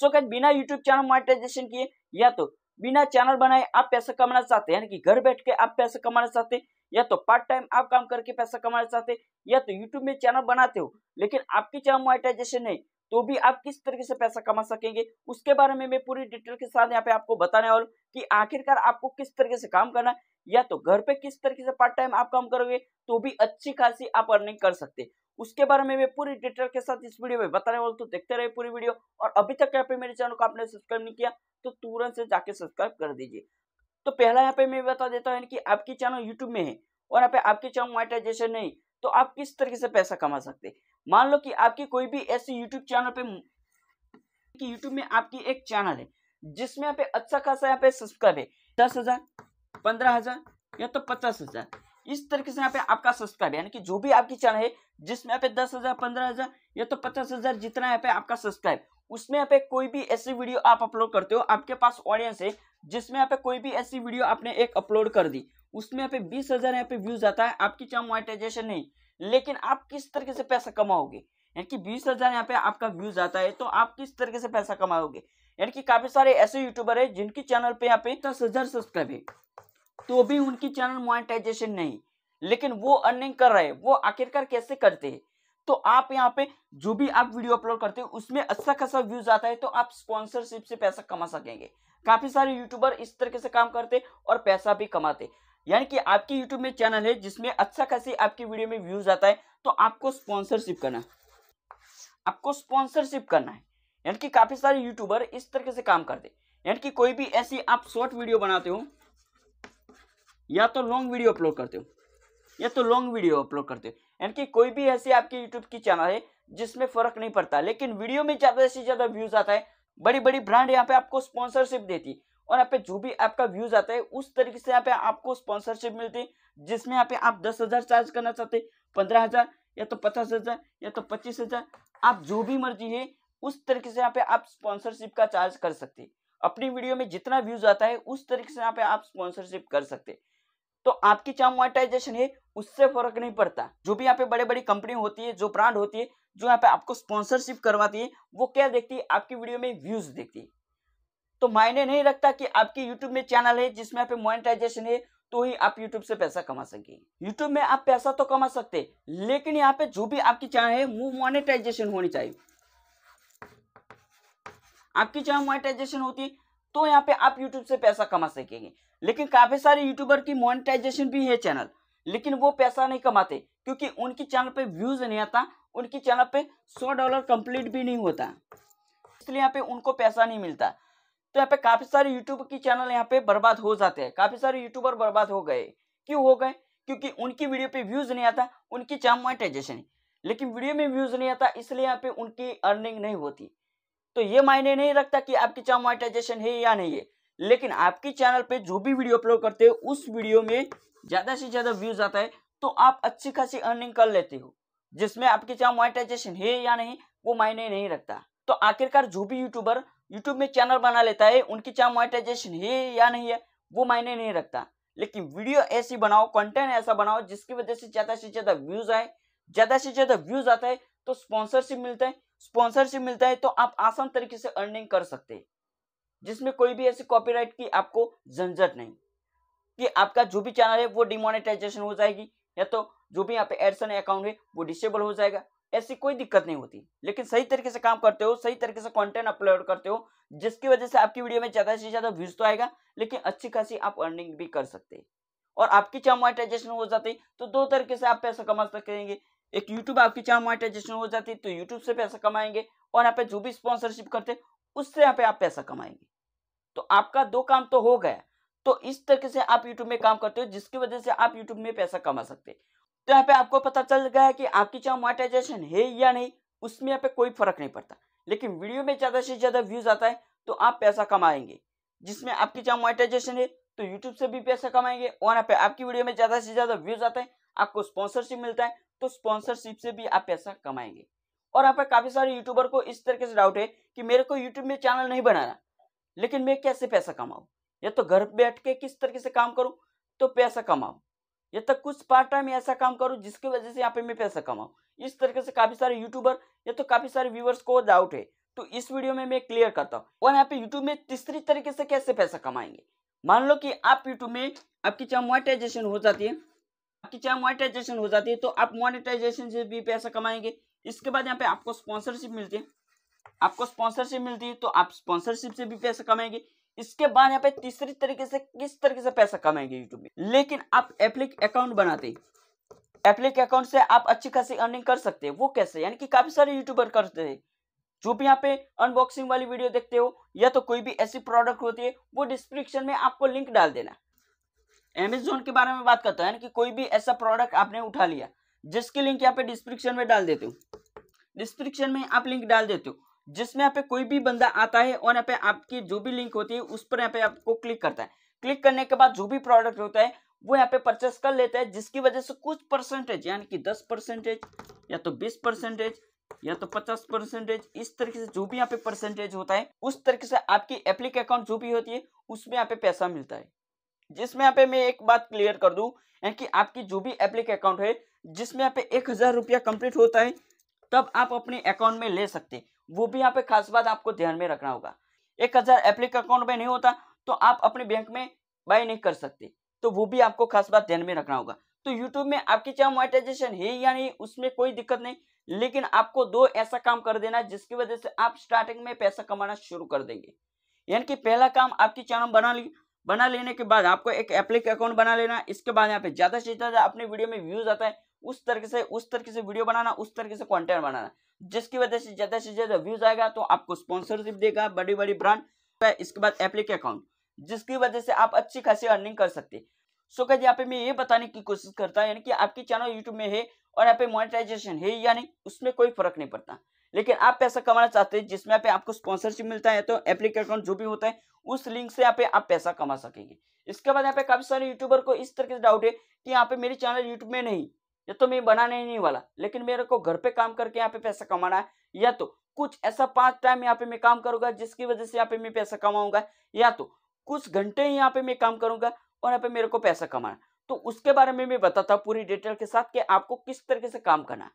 सो बिना YouTube channel monetization किए या तो बिना चैनल बनाए आप पैसा कमाना चाहते हैं यानी कि घर बैठ के आप पैसा कमाना चाहते हैं या तो पार्ट टाइम आप काम करके पैसा कमाना चाहते हैं या तो यूट्यूब में चैनल बनाते हो लेकिन आपकी चैनल मोनेटाइजेशन नहीं तो भी आप किस तरीके से पैसा कमा सकेंगे उसके बारे में मैं पूरी डिटेल के साथ यहाँ पे आपको बताने वाला कि आखिरकार आपको किस तरीके से काम करना या तो घर पे किस तरीके से पार्ट टाइम आप काम करोगे तो भी अच्छी खासी आप अर्निंग कर सकते उसके बारे में मैं पूरी डिटेल के साथ इस वीडियो में बताने वाला तो देखते रहे पूरी वीडियो और अभी तक यहाँ पे मेरे चैनल को आपने सब्सक्राइब नहीं किया तो तुरंत से जाके सब्सक्राइब कर दीजिए तो पहला यहाँ पे मैं बता देता हूँ कि आपकी चैनल यूट्यूब में है और यहाँ पे आपके चैनल मोनेटाइजेशन नहीं तो आप किस तरीके से पैसा कमा सकते मान लो कि आपकी कोई भी ऐसी यूट्यूब चैनल पे कि यूट्यूब में आपकी एक चैनल है जिसमें यहाँ पे अच्छा खासा यहाँ पे सब्सक्राइब है दस हजार पंद्रह हजार या तो पचास हजार इस तरीके से यहाँ पे आपका सब्सक्राइब यानी कि जो भी आपकी चैनल है जिसमें यहाँ पे दस हजार पंद्रह हजार या तो पचास हजार जितना यहाँ पे आपका सब्सक्राइब उसमें यहाँ पे कोई भी ऐसी वीडियो आप अपलोड करते हो आपके पास ऑडियंस है जिसमें यहाँ पे कोई भी ऐसी वीडियो आपने एक अपलोड कर दी उसमें यहाँ पे बीस हजार यहाँ पे व्यूज आता है आपकी चाहे मोनिटाइजेशन नहीं लेकिन आप किस तरीके से पैसा कमाओगे यानी कि बीस हजार यहाँ पे आपका व्यूज आता है तो आप किस तरीके से पैसा कमाओगे यानी कि काफी सारे ऐसे यूट्यूबर है जिनके चैनल पे यहाँ पे दस हजार सब्सक्राइब है तो भी उनकी चैनल मोनिटाइजेशन नहीं लेकिन वो अर्निंग कर रहे हैं वो आखिरकार कैसे करते हैं तो आप यहाँ पे जो भी आप वीडियो अपलोड करते हैं उसमें अच्छा खासा व्यूज आता है तो आप स्पॉन्सरशिप से पैसा कमा सकेंगे काफी सारे यूट्यूबर इस तरीके से काम करते और पैसा भी कमाते यानी कि आपके यूट्यूब में चैनल है जिसमें अच्छा खासी आपकी वीडियो में व्यूज आता है तो आपको स्पॉन्सरशिप करना आपको स्पॉन्सरशिप करना है यानी कि काफी सारे यूट्यूबर इस तरीके से काम करते यानी कि कोई भी ऐसी आप शॉर्ट वीडियो बनाते हो या तो लॉन्ग वीडियो अपलोड करते हो या तो लॉन्ग वीडियो अपलोड करते हो यानी कि कोई भी ऐसी आपकी यूट्यूब की चैनल है जिसमें फर्क नहीं पड़ता लेकिन वीडियो में ज्यादा से ज्यादा व्यूज आता है बड़ी बड़ी ब्रांड यहाँ पे आपको स्पॉन्सरशिप देती और यहाँ पे जो भी आपका व्यूज आता है उस तरीके से यहाँ पे आपको स्पॉन्सरशिप मिलती है जिसमें यहाँ पे आप दस हजार चार्ज करना चाहते पंद्रह हजार या तो पचास हजार या तो पच्चीस हजार आप जो भी मर्जी है उस तरीके से यहाँ पे आप स्पॉन्सरशिप का चार्ज कर सकते अपनी वीडियो में जितना व्यूज आता है उस तरीके से यहाँ पे आप स्पॉन्सरशिप कर सकते तो आपकी क्या मोनेटाइजेशन है उससे फर्क नहीं पड़ता जो भी यहाँ पे बड़े बड़ी कंपनी होती है जो ब्रांड होती है जो यहाँ पे आपको स्पॉन्सरशिप करवाती है वो क्या देखती है आपकी वीडियो में व्यूज देखती है तो मायने नहीं रखता कि आपकी यूट्यूब में चैनल है जिसमें यहाँ पे मोनेटाइजेशन है तो ही आप यूट्यूब से पैसा कमा सकेंगे यूट्यूब में आप पैसा तो कमा सकते लेकिन यहाँ पे जो भी आपकी चैनल है वो मोनेटाइजेशन होनी चाहिए आपकी चाहे मोनेटाइजेशन होती तो यहाँ पे आप यूट्यूब से पैसा कमा सकेंगे लेकिन काफी सारे यूट्यूबर की मोनेटाइजेशन भी है चैनल लेकिन वो पैसा नहीं कमाते क्योंकि उनकी चैनल पे व्यूज नहीं आता उनकी चैनल पे सौ डॉलर कंप्लीट भी नहीं होता इसलिए यहाँ पे उनको पैसा नहीं मिलता तो यहाँ पे काफी सारे यूट्यूब की चैनल यहाँ पे बर्बाद हो जाते हैं काफी सारे यूट्यूबर बर्बाद हो गए क्यों हो गए क्योंकि उनकी वीडियो पे व्यूज नहीं आता उनकी चैनल मोनेटाइजेशन लेकिन वीडियो में व्यूज नहीं आता इसलिए यहाँ पे उनकी अर्निंग नहीं होती तो ये मायने नहीं रखता कि आपकी चैनल मोनेटाइजेशन है या नहीं है लेकिन आपके चैनल पे जो भी वीडियो अपलोड करते हो उस वीडियो में ज़्यादा से ज़्यादा व्यूज आता है तो आप अच्छी खासी अर्निंग कर लेते हो जिसमें आपके चैनल मोनेटाइजेशन है या नहीं वो मायने नहीं रखता तो आखिरकार जो भी यूट्यूबर यूट्यूब में चैनल बना लेता है उनकी चैनल मोनेटाइजेशन है या नहीं है वो मायने नहीं रखता लेकिन वीडियो ऐसी बनाओ कंटेंट ऐसा बनाओ जिसकी वजह से ज़्यादा से ज़्यादा व्यूज आए ज़्यादा से ज़्यादा व्यूज आता है तो स्पॉन्सरशिप मिलता है स्पॉन्सरशिप मिलता है तो आप आसान तरीके से अर्निंग कर सकते हैं जिसमें कोई भी ऐसी कॉपीराइट की आपको झंझट नहीं कि आपका जो भी चैनल है वो डिमोनेटाइजेशन हो जाएगी या तो जो भी यहाँ पे एडसन अकाउंट है वो डिसेबल हो जाएगा ऐसी कोई दिक्कत नहीं होती लेकिन सही तरीके से काम करते हो सही तरीके से कंटेंट अपलोड करते हो जिसकी वजह से आपकी वीडियो में ज़्यादा से ज़्यादा व्यूज तो आएगा लेकिन अच्छी खासी आप अर्निंग भी कर सकते हैं और आपकी चमोटाइजेशन हो जाती तो दो तरीके से आप पैसा कमा सकेंगे एक यूट्यूब आपकी चैनल मोनिटाइजेशन हो जाती है तो यूट्यूब से पैसा कमाएंगे और यहाँ पे जो भी स्पॉन्सरशिप करते उससे यहाँ पे आप पैसा कमाएंगे तो आपका दो काम तो हो गया तो इस तरीके से आप यूट्यूब में काम करते हो जिसकी वजह से आप यूट्यूब में पैसा कमा सकते तो यहाँ पे आपको पता चल गया कि आपकी चैनल मोनिटाइजेशन है या नहीं उसमें यहाँ पे कोई फर्क नहीं पड़ता लेकिन वीडियो में ज्यादा से ज्यादा व्यूज आता है तो आप पैसा कमाएंगे जिसमें आपकी चैनल मोनिटाइजेशन है तो यूट्यूब से भी पैसा कमाएंगे और यहाँ पे आपकी वीडियो में ज्यादा से ज्यादा व्यूज आता है आपको स्पॉन्सरशिप मिलता है तो स्पॉन्सरशिप से भी आप पैसा कमाएंगे और यहाँ पर काफी सारे यूट्यूबर को इस तरीके से डाउट है कि मेरे को यूट्यूब में चैनल नहीं बनाना लेकिन मैं कैसे पैसा कमाऊँ या तो घर बैठ के किस तरीके से काम करूँ तो पैसा कमाऊँ या तो कुछ पार्ट टाइम ऐसा काम करूँ जिसकी वजह से यहाँ पे मैं पैसा कमाऊँ इस तरीके से काफी सारे यूट्यूबर या तो काफी सारे व्यूवर्स को डाउट है तो इस वीडियो में मैं क्लियर करता हूँ और यहाँ पे यूट्यूब में तीसरी तरीके से कैसे पैसा कमाएंगे मान लो कि आप यूट्यूब में आपकी मोनेटाइजेशन हो जाती है आपकी चाहे मोनिटाइजेशन हो जाती है तो आप मोनिटाइजेशन से भी पैसा कमाएंगे इसके बाद यहाँ पे आपको स्पॉन्सरशिप मिलती है आपको स्पॉन्सरशिप मिलती है तो आप स्पॉन्सरशिप से भी पैसा कमाएंगे इसके बाद यहाँ पे तीसरी तरीके से किस तरीके से पैसा कमाएंगे यूट्यूब में लेकिन आप एप्लिक अकाउंट बनाते एप्लिक अकाउंट से आप अच्छी खासी अर्निंग कर सकते हैं वो कैसे यानी कि काफी सारे यूट्यूबर करते हैं जो भी यहाँ पे अनबॉक्सिंग वाली वीडियो देखते हो या तो कोई भी ऐसी प्रोडक्ट होती है वो डिस्क्रिप्शन में आपको लिंक डाल देना एमेजोन के बारे में बात करता है कि कोई भी ऐसा प्रोडक्ट आपने उठा लिया जिसकी लिंक यहाँ पे डिस्क्रिप्शन में डाल देते हो डिस्क्रिप्शन में आप लिंक डाल देते हो जिसमें यहाँ पे कोई भी बंदा आता है और यहाँ पे आपकी जो भी लिंक होती है उस पर यहाँ पे आपको क्लिक करता है क्लिक करने के बाद जो भी प्रोडक्ट होता है वो यहाँ पे परचेस कर लेता है जिसकी वजह से कुछ परसेंटेज यानी कि दस परसेंटेज या तो बीस परसेंटेज या तो पचास परसेंटेज इस तरीके से जो भी यहाँ पे परसेंटेज होता है उस तरीके से आपकी एप्लिक अकाउंट जो भी होती है उसमें यहाँ पे पैसा मिलता है जिसमें यहाँ पे मैं एक बात क्लियर कर दू कि आपकी जो भी एप्लिक अकाउंट है जिसमें यहाँ पे एक हजार रुपया कंप्लीट होता है तब आप अपने अकाउंट में ले सकते वो भी यहाँ पे खास बात आपको ध्यान में रखना होगा एक हजार एप्लिक अकाउंट में नहीं होता तो आप अपने बैंक में बाय नहीं कर सकते तो वो भी आपको खास बात ध्यान में रखना होगा तो यूट्यूब में आपकी चाहे मोनेटाइजेशन है या नहीं उसमें कोई दिक्कत नहीं लेकिन आपको दो ऐसा काम कर देना जिसकी वजह से आप स्टार्टिंग में पैसा कमाना शुरू कर देंगे यानी कि पहला काम आपकी चैनल बना ली बना लेने के बाद आपको एक एप्लिक अकाउंट बना लेना इसके बाद यहाँ पे ज़्यादा से ज़्यादा अपने वीडियो में व्यूज़ आता है उस तरीके से उस तरीके से वीडियो बनाना उस तरीके से कंटेंट बनाना जिसकी वजह से ज़्यादा से ज़्यादा व्यूज़ आएगा तो आपको स्पॉन्सरशिप देगा बड़ी बड़ी ब्रांड इसके बाद एप्लिक अकाउंट जिसकी वजह से आप अच्छी खासी अर्निंग कर सकते सो कह यहाँ पे मैं ये बताने की कोशिश करता हूँ यानी कि आपकी चैनल यूट्यूब में है और यहाँ पे मोनिटाइजेशन है या नहीं उसमें कोई फर्क नहीं पड़ता लेकिन आप पैसा कमाना चाहते हैं जिसमें आप आपको स्पॉन्सरशिप मिलता है तो एप्लीके अकाउंट जो भी होता है उस लिंक से यहाँ पे आप पैसा कमा सकेंगे इसके बाद यहाँ पे काफी सारे यूट्यूबर को इस तरह से डाउट है कि यहाँ पे मेरे चैनल यूट्यूब में नहीं या तो मैं बनाने नहीं वाला लेकिन मेरे को घर पे काम करके यहाँ पे पैसा कमाना है या तो कुछ ऐसा पांच टाइम यहाँ पे मैं काम करूंगा जिसकी वजह से यहाँ पे मैं पैसा कमाऊंगा या तो कुछ घंटे ही यहाँ पे मैं काम करूंगा और यहाँ पे मेरे को पैसा कमाना तो उसके बारे में मैं बताता हूँ पूरी डिटेल के साथ कि आपको किस तरीके से काम करना है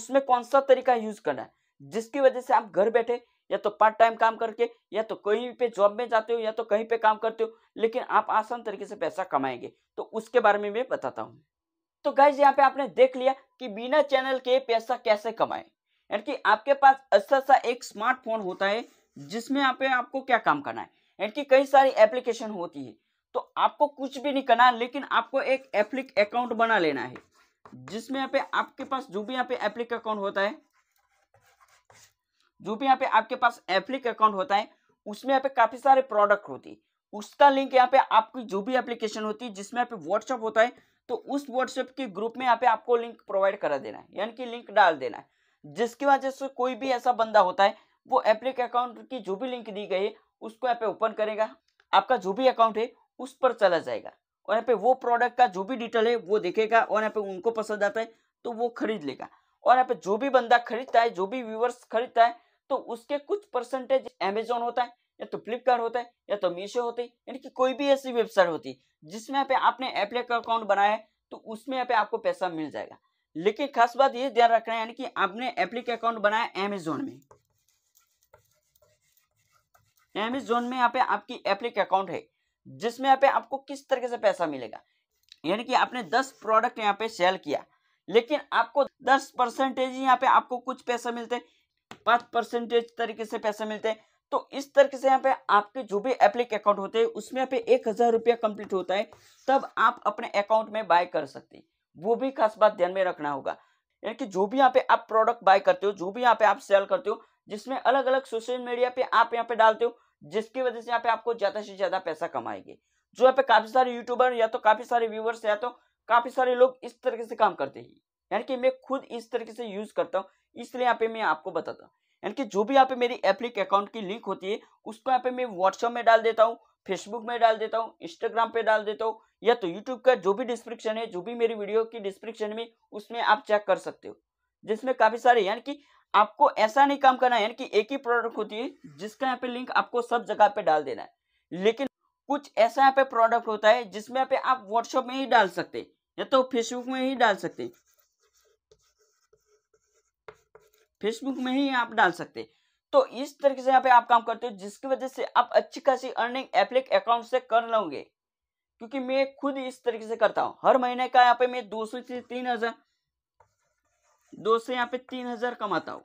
उसमें कौन सा तरीका यूज करना है जिसकी वजह से आप घर बैठे या तो पार्ट टाइम काम करके या तो कहीं पे जॉब में जाते हो या तो कहीं पे काम करते हो लेकिन आप आसान तरीके से पैसा कमाएंगे तो उसके बारे में मैं बताता हूँ तो गाइज यहाँ पे आपने देख लिया कि बिना चैनल के पैसा कैसे कमाए यानी कि आपके पास अच्छा सा एक स्मार्टफोन होता है जिसमें यहाँ पे आपको क्या काम करना है यानी कि कई सारी एप्लीकेशन होती है तो आपको कुछ भी नहीं करना लेकिन आपको एक एप्लिक अकाउंट बना लेना है जिसमें यहाँ पे आपके पास जो भी यहाँ पे एप्लिक अकाउंट होता है जो भी यहाँ पे आपके पास एप्लिक अकाउंट होता है उसमें यहाँ पे काफी सारे प्रोडक्ट होती है उसका लिंक यहाँ पे आपकी जो भी एप्लीकेशन होती है जिसमें यहाँ पे व्हाट्सअप होता है तो उस व्हाट्सएप के ग्रुप में यहाँ पे आपको लिंक प्रोवाइड करा देना है यानी कि लिंक डाल देना है जिसकी वजह से कोई भी ऐसा बंदा होता है वो एप्लिक अकाउंट की जो भी लिंक दी गई है उसको यहाँ पे ओपन करेगा आपका जो भी अकाउंट है उस पर चला जाएगा और यहाँ पे वो प्रोडक्ट का जो भी डिटेल है वो देखेगा और यहाँ पे उनको पसंद आता है तो वो खरीद लेगा और यहाँ पे जो भी बंदा खरीदता है जो भी व्यूवर्स खरीदता है तो उसके कुछ परसेंटेज एमेजोन होता है या तो फ्लिपकार्ट होता है या तो मीशो होती है यानी कि कोई भी ऐसी वेबसाइट होती है जिसमें पे आपने एप्ले का अकाउंट बनाया है तो उसमें यहाँ पे आपको पैसा मिल जाएगा लेकिन खास बात ये ध्यान रखना है यानी कि आपने एप्ले का अकाउंट बनाया अमेजोन में अमेजोन में यहाँ पे आपकी एप्ले का अकाउंट है जिसमें यहाँ पे आपको किस तरीके से पैसा मिलेगा यानी कि आपने दस प्रोडक्ट यहाँ पे सेल किया लेकिन आपको दस परसेंटेज यहाँ पे आपको कुछ पैसा मिलते हैं पांच परसेंटेज तरीके से पैसे मिलते हैं तो इस तरीके से यहाँ पे आपके जो भी एप्लिक अकाउंट होते हैं उसमें यहाँ पे एक हज़ार रुपया कंप्लीट होता है तब आप अपने अकाउंट में बाय कर सकते हैं वो भी खास बात ध्यान में रखना होगा यानी कि जो भी यहाँ पे आप प्रोडक्ट बाय करते हो जो भी यहाँ पे आप सेल करते हो जिसमें अलग अलग सोशल मीडिया पे आप यहाँ पे डालते हो जिसकी वजह से यहाँ पे आपको ज्यादा से ज्यादा पैसा कमाएंगे जो यहाँ पे काफी सारे यूट्यूबर या तो काफी सारे व्यूवर्स या तो काफी सारे लोग इस तरीके से काम करते हैं यानी कि मैं खुद इस तरीके से यूज करता हूँ इसलिए यहाँ पे मैं आपको बताता हूँ यानी कि जो भी यहाँ पे मेरी एप्लिक अकाउंट की लिंक होती है उसको यहाँ पे मैं व्हाट्सअप में डाल देता हूँ फेसबुक में डाल देता हूँ इंस्टाग्राम पे डाल देता हूँ या तो यूट्यूब का जो भी डिस्क्रिप्शन है जो भी मेरी वीडियो की डिस्क्रिप्शन में उसमें आप चेक कर सकते हो जिसमें काफी सारे यानी कि आपको ऐसा नहीं काम करना है यानी कि एक ही प्रोडक्ट होती है जिसका यहाँ पे लिंक आपको सब जगह पे डाल देना है लेकिन कुछ ऐसा यहाँ पे प्रोडक्ट होता है जिसमें यहाँ पे आप व्हाट्सअप में ही डाल सकते हैं या तो फेसबुक में ही डाल सकते हैं फेसबुक में ही आप डाल सकते हैं तो इस तरीके से यहाँ पे आप काम करते हो जिसकी वजह से आप अच्छी खासी अर्निंग एप्लिक अकाउंट से कर लोगे क्योंकि मैं खुद इस तरीके से करता हूँ हर महीने का यहाँ पे मैं दो सौ से तीन हजार दो से यहाँ पे तीन हजार कमाता हूँ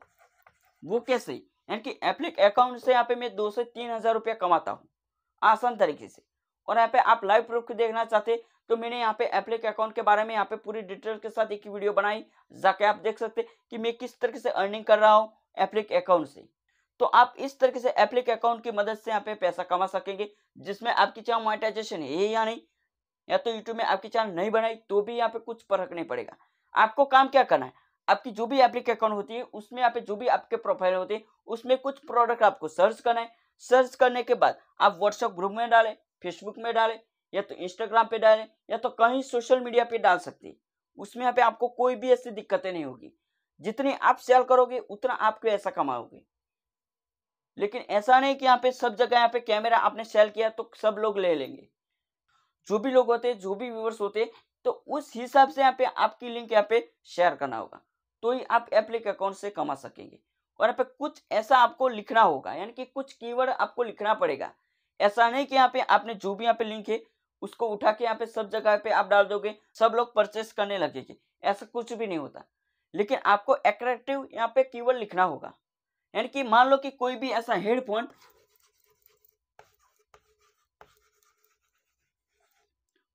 वो कैसे यानी कि एप्लिक अकाउंट से यहाँ पे मैं दो से तीन हजार रुपया कमाता हूँ आसान तरीके से और यहाँ पे आप लाइव प्रूफ देखना चाहते तो मैंने यहाँ पे एप्लिक अकाउंट के बारे में यहाँ पे पूरी डिटेल के साथ एक वीडियो बनाई जाके आप देख सकते कि मैं किस तरीके से अर्निंग कर रहा हूँ एप्लिक अकाउंट से तो आप इस तरीके से एप्लिक अकाउंट की मदद से यहाँ पे पैसा कमा सकेंगे जिसमें आपकी चाहे मोनिटाइजेशन है या नहीं या तो यूट्यूब में आपकी चैनल नहीं बनाई तो भी यहाँ पे कुछ फर्क नहीं पड़ेगा आपको काम क्या करना है आपकी जो भी एप्लिक अकाउंट होती है उसमें यहाँ पे जो भी आपके प्रोफाइल होते हैं उसमें कुछ प्रोडक्ट आपको सर्च करना है सर्च करने के बाद आप व्हाट्सएप ग्रुप में डालें फेसबुक में डालें या तो इंस्टाग्राम पे डालें या तो कहीं सोशल मीडिया पे डाल सकते हैं उसमें यहाँ पे आपको कोई भी ऐसी दिक्कतें नहीं होगी जितनी आप सेल करोगे उतना आपको ऐसा कमाओगे लेकिन ऐसा नहीं कि यहाँ पे सब जगह यहाँ पे कैमरा आपने सेल किया तो सब लोग ले लेंगे जो भी लोग होते जो भी व्यूवर्स होते तो उस हिसाब से यहाँ पे आपकी लिंक यहाँ पे शेयर करना होगा तो ही आप एप्लिक अकाउंट से कमा सकेंगे और यहाँ पे कुछ ऐसा आपको लिखना होगा यानी कि कुछ कीवर्ड आपको लिखना पड़ेगा ऐसा नहीं कि यहाँ पे आपने जो भी यहाँ पे लिंक है उसको उठा के यहाँ पे सब जगह पे आप डाल दोगे सब लोग परचेस करने लगेंगे ऐसा कुछ भी नहीं होता लेकिन आपको एट्रेक्टिव यहाँ पे कीवर्ड लिखना होगा यानी कि मान लो कि कोई भी ऐसा हेडफोन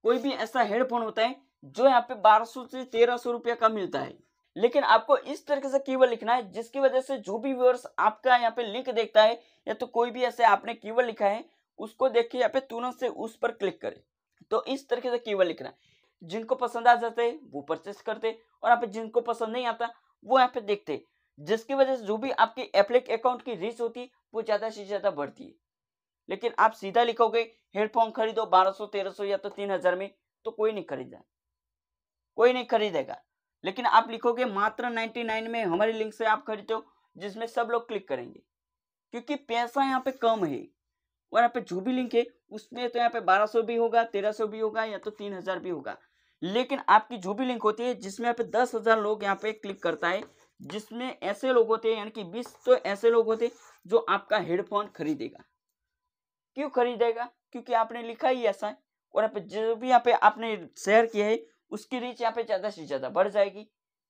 कोई भी ऐसा हेडफोन होता है जो यहाँ पे 1200 से 1300 रुपया का मिलता है लेकिन आपको इस तरीके से कीवर्ड लिखना है जिसकी वजह से जो भी व्यूअर्स आपका यहाँ पे लिंक देखता है या तो कोई भी ऐसे आपने कीवर्ड लिखा है उसको देखिए यहाँ पे तुरंत से उस पर क्लिक करें तो इस तरीके से केवल लिखना जिनको पसंद आ जाते हैं वो परचेस करते और यहाँ पे जिनको पसंद नहीं आता वो यहाँ पे देखते जिसकी वजह से जो भी आपकी एप्लिक अकाउंट की रीच होती वो ज़्यादा से ज़्यादा बढ़ती है लेकिन आप सीधा लिखोगे हेडफोन खरीदो 1200 1300 या तो 3000 में तो कोई नहीं खरीदा कोई नहीं खरीदेगा लेकिन आप लिखोगे मात्र 99 में हमारी लिंक से आप खरीदो जिसमें सब लोग क्लिक करेंगे क्योंकि पैसा यहाँ पे कम है और यहाँ पे जो भी लिंक है उसमें तो यहाँ पे 1200 भी होगा 1300 भी होगा या तो 3000 भी होगा लेकिन आपकी जो भी लिंक होती है जिसमें यहाँ पे दस हजार लोग यहाँ पे क्लिक करता है जिसमें ऐसे लोग होते हैं यानी कि बीस तो ऐसे लोग होते हैं जो आपका हेडफोन खरीदेगा क्यों खरीदेगा क्योंकि आपने लिखा ही ऐसा है और यहाँ पे जो भी यहाँ पे आपने शेयर किया है उसकी रीच यहाँ पे ज़्यादा से ज़्यादा बढ़ जाएगी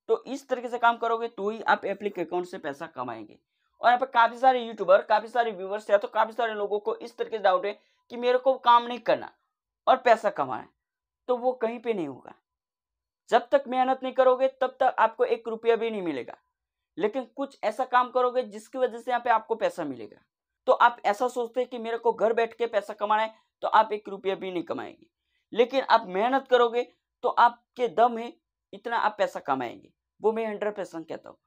तो इस तरीके से काम करोगे तो ही आप एप्लिक अकाउंट से पैसा कमाएंगे और यहाँ पे काफी सारे यूट्यूबर काफी सारे व्यूवर्स या तो काफी सारे लोगों को इस तरह से डाउट है कि मेरे को काम नहीं करना और पैसा कमाना तो वो कहीं पे नहीं होगा जब तक मेहनत नहीं करोगे तब तक आपको एक रुपया भी नहीं मिलेगा लेकिन कुछ ऐसा काम करोगे जिसकी वजह से यहाँ पे आपको पैसा मिलेगा तो आप ऐसा सोचते हैं कि मेरे को घर बैठ के पैसा कमाना है तो आप एक रुपया भी नहीं कमाएंगे लेकिन आप मेहनत करोगे तो आपके दम है इतना आप पैसा कमाएंगे वो मैं हंड्रेड परसेंट कहता हूँ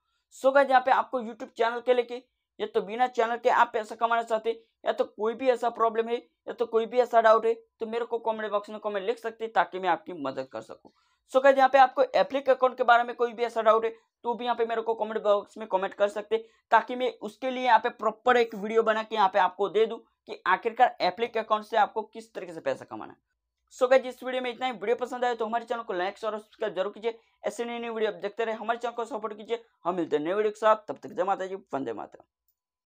सो गए यहाँ पे आपको यूट्यूब चैनल के लेके या तो बिना चैनल के आप पैसा कमाना चाहते या तो कोई भी ऐसा प्रॉब्लम है या तो कोई भी ऐसा डाउट है तो मेरे को कॉमेंट बॉक्स में कमेंट लिख सकते हैं ताकि मैं आपकी मदद कर सकूँ सो so, यहाँ पे आपको एप्लिक अकाउंट के बारे में कोई भी ऐसा डाउट है तो भी यहाँ पे मेरे को कॉमेंट बॉक्स में कमेंट कर सकते ताकि मैं उसके लिए यहाँ पे प्रॉपर एक वीडियो बना के यहाँ पे आपको दे दूँ कि आखिरकार एप्लिक अकाउंट से आपको किस तरीके से पैसा कमाना है सो गए इस वीडियो में इतना ही वीडियो पसंद आए तो हमारे चैनल को लाइक और सब्सक्राइब जरूर कीजिए ऐसे नई नई वीडियो आप देखते रहे हमारे चैनल को सपोर्ट कीजिए हम मिलते हैं नए वीडियो के साथ तब तक जय माता जी वंदे माता